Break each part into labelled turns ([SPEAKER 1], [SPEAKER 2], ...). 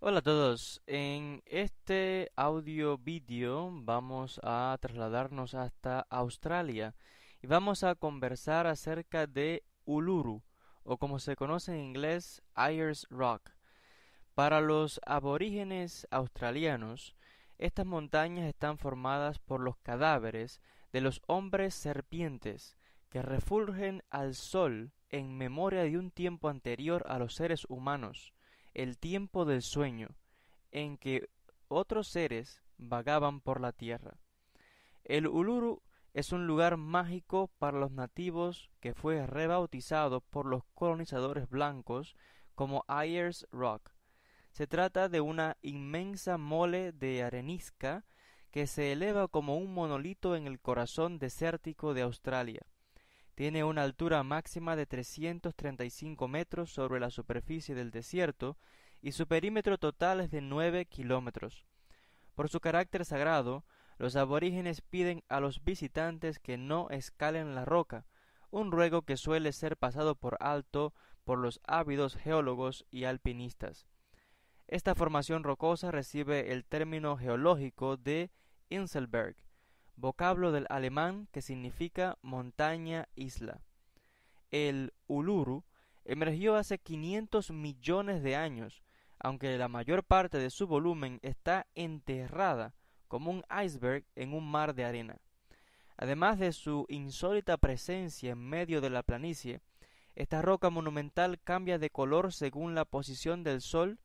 [SPEAKER 1] Hola a todos, en este audio vídeo vamos a trasladarnos hasta Australia y vamos a conversar acerca de Uluru o como se conoce en inglés Ayers Rock. Para los aborígenes australianos, estas montañas están formadas por los cadáveres de los hombres serpientes que refulgen al sol en memoria de un tiempo anterior a los seres humanos el tiempo del sueño, en que otros seres vagaban por la tierra. El Uluru es un lugar mágico para los nativos que fue rebautizado por los colonizadores blancos como Ayers Rock. Se trata de una inmensa mole de arenisca que se eleva como un monolito en el corazón desértico de Australia. Tiene una altura máxima de 335 metros sobre la superficie del desierto y su perímetro total es de 9 kilómetros. Por su carácter sagrado, los aborígenes piden a los visitantes que no escalen la roca, un ruego que suele ser pasado por alto por los ávidos geólogos y alpinistas. Esta formación rocosa recibe el término geológico de Inselberg, vocablo del alemán que significa montaña isla. El Uluru emergió hace 500 millones de años, aunque la mayor parte de su volumen está enterrada como un iceberg en un mar de arena. Además de su insólita presencia en medio de la planicie, esta roca monumental cambia de color según la posición del sol,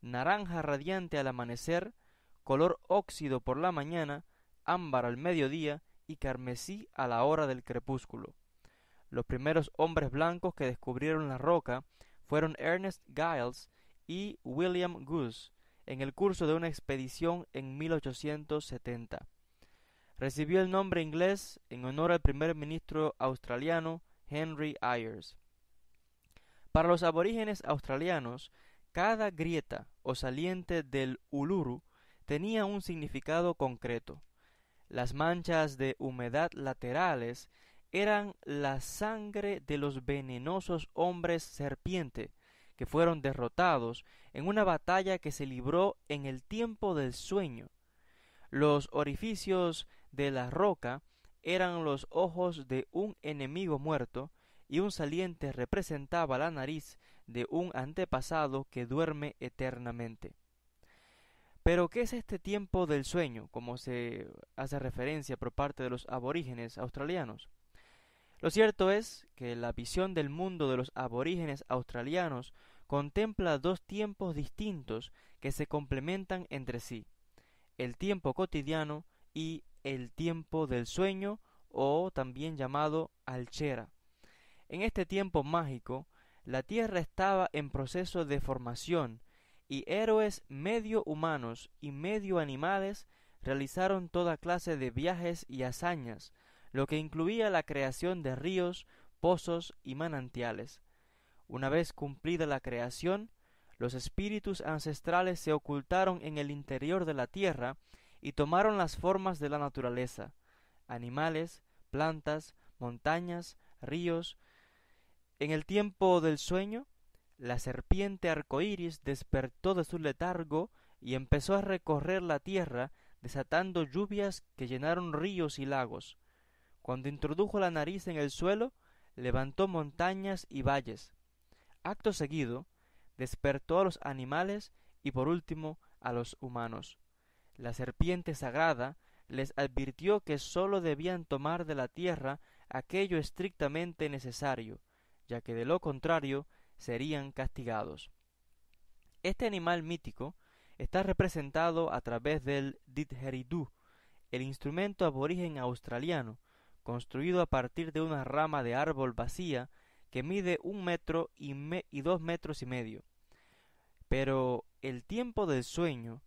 [SPEAKER 1] naranja radiante al amanecer, color óxido por la mañana ámbar al mediodía y carmesí a la hora del crepúsculo. Los primeros hombres blancos que descubrieron la roca fueron Ernest Giles y William Goose en el curso de una expedición en 1870. Recibió el nombre inglés en honor al primer ministro australiano Henry Ayers. Para los aborígenes australianos, cada grieta o saliente del Uluru tenía un significado concreto. Las manchas de humedad laterales eran la sangre de los venenosos hombres serpiente, que fueron derrotados en una batalla que se libró en el tiempo del sueño. Los orificios de la roca eran los ojos de un enemigo muerto, y un saliente representaba la nariz de un antepasado que duerme eternamente. Pero, ¿qué es este tiempo del sueño, como se hace referencia por parte de los aborígenes australianos? Lo cierto es que la visión del mundo de los aborígenes australianos contempla dos tiempos distintos que se complementan entre sí, el tiempo cotidiano y el tiempo del sueño o también llamado alchera. En este tiempo mágico, la Tierra estaba en proceso de formación, y héroes medio humanos y medio animales realizaron toda clase de viajes y hazañas, lo que incluía la creación de ríos, pozos y manantiales. Una vez cumplida la creación, los espíritus ancestrales se ocultaron en el interior de la tierra y tomaron las formas de la naturaleza, animales, plantas, montañas, ríos. En el tiempo del sueño, la serpiente arcoíris despertó de su letargo y empezó a recorrer la tierra, desatando lluvias que llenaron ríos y lagos. Cuando introdujo la nariz en el suelo, levantó montañas y valles. Acto seguido, despertó a los animales y por último a los humanos. La serpiente sagrada les advirtió que sólo debían tomar de la tierra aquello estrictamente necesario, ya que de lo contrario serían castigados. Este animal mítico está representado a través del didgeridoo, el instrumento aborigen australiano, construido a partir de una rama de árbol vacía que mide un metro y, dos metros y medio. Pero el tiempo del sueño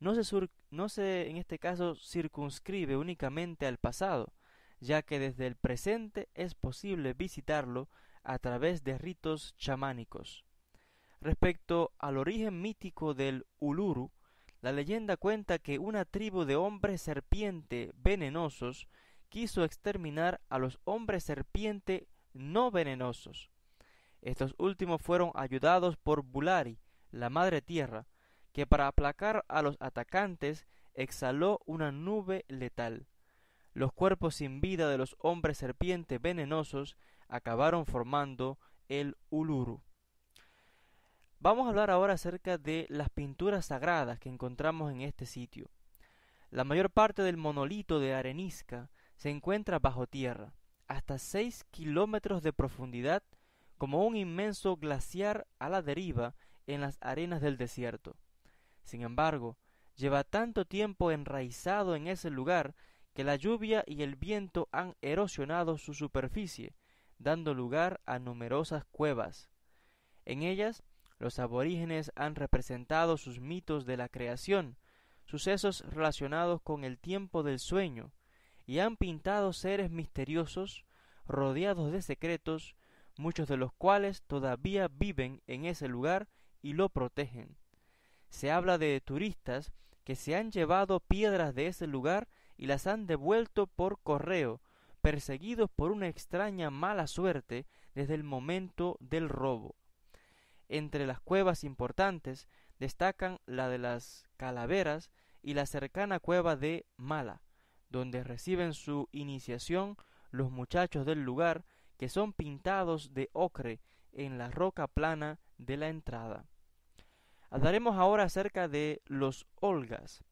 [SPEAKER 1] no se, no se en este caso circunscribe únicamente al pasado, ya que desde el presente es posible visitarlo a través de ritos chamánicos. Respecto al origen mítico del Uluru, la leyenda cuenta que una tribu de hombres serpiente venenosos quiso exterminar a los hombres serpiente no venenosos. Estos últimos fueron ayudados por Bulari, la madre tierra, que para aplacar a los atacantes exhaló una nube letal. Los cuerpos sin vida de los hombres serpiente venenosos acabaron formando el Uluru. Vamos a hablar ahora acerca de las pinturas sagradas que encontramos en este sitio. La mayor parte del monolito de arenisca se encuentra bajo tierra, hasta 6 kilómetros de profundidad, como un inmenso glaciar a la deriva en las arenas del desierto. Sin embargo, lleva tanto tiempo enraizado en ese lugar que la lluvia y el viento han erosionado su superficie, dando lugar a numerosas cuevas. En ellas, los aborígenes han representado sus mitos de la creación, sucesos relacionados con el tiempo del sueño, y han pintado seres misteriosos, rodeados de secretos, muchos de los cuales todavía viven en ese lugar y lo protegen. Se habla de turistas que se han llevado piedras de ese lugar y las han devuelto por correo, perseguidos por una extraña mala suerte desde el momento del robo. Entre las cuevas importantes destacan la de las Calaveras y la cercana cueva de Mala, donde reciben su iniciación los muchachos del lugar que son pintados de ocre en la roca plana de la entrada. Hablaremos ahora acerca de los Olgas.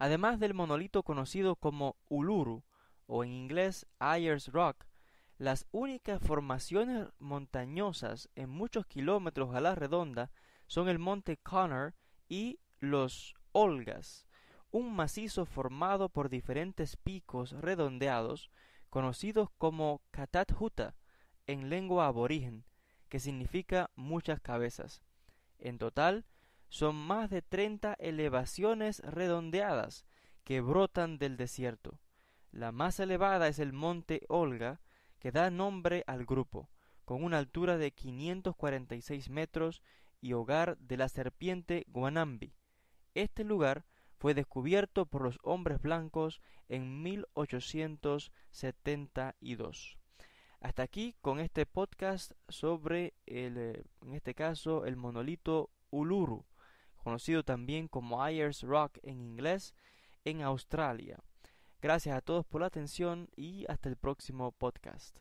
[SPEAKER 1] Además del monolito conocido como Uluru, o en inglés Ayers Rock, las únicas formaciones montañosas en muchos kilómetros a la redonda son el monte Connor y los Olgas, un macizo formado por diferentes picos redondeados conocidos como Huta en lengua aborigen, que significa muchas cabezas. En total, son más de 30 elevaciones redondeadas que brotan del desierto. La más elevada es el monte Olga, que da nombre al grupo, con una altura de 546 metros y hogar de la serpiente Guanambi. Este lugar fue descubierto por los hombres blancos en 1872. Hasta aquí con este podcast sobre, el, eh, en este caso, el monolito Uluru, conocido también como Ayers Rock en inglés, en Australia. Gracias a todos por la atención y hasta el próximo podcast.